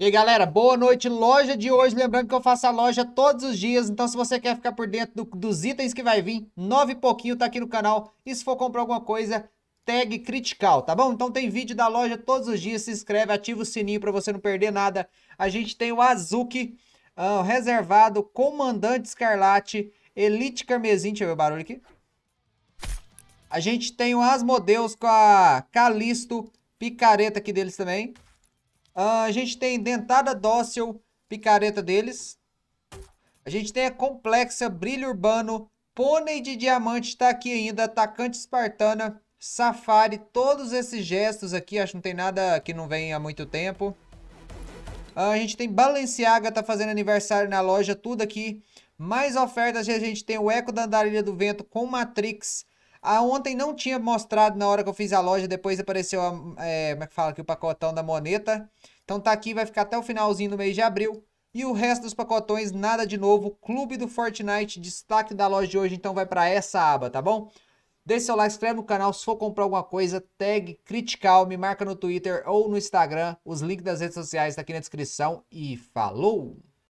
E aí, galera, boa noite. Loja de hoje, lembrando que eu faço a loja todos os dias, então se você quer ficar por dentro do, dos itens que vai vir, nove e pouquinho tá aqui no canal. E se for comprar alguma coisa, tag critical, tá bom? Então tem vídeo da loja todos os dias, se inscreve, ativa o sininho para você não perder nada. A gente tem o Azuki uh, reservado, Comandante Escarlate, Elite Carmesim, deixa eu ver o barulho aqui. A gente tem o Asmodeus com a Calisto, picareta aqui deles também. Ah, a gente tem dentada dócil, picareta deles. A gente tem a complexa, brilho urbano, pônei de diamante está aqui ainda, atacante espartana, safari, todos esses gestos aqui, acho que não tem nada que não vem há muito tempo. Ah, a gente tem Balenciaga, tá fazendo aniversário na loja, tudo aqui. Mais ofertas, a gente tem o Eco da Andarilha do Vento com Matrix, a ah, ontem não tinha mostrado na hora que eu fiz a loja, depois apareceu a, é, como é que fala aqui, o pacotão da moneta. Então tá aqui, vai ficar até o finalzinho do mês de abril. E o resto dos pacotões, nada de novo. Clube do Fortnite, destaque da loja de hoje, então vai para essa aba, tá bom? Deixe seu like, inscreve no canal, se for comprar alguma coisa, tag Critical, me marca no Twitter ou no Instagram. Os links das redes sociais tá aqui na descrição e falou!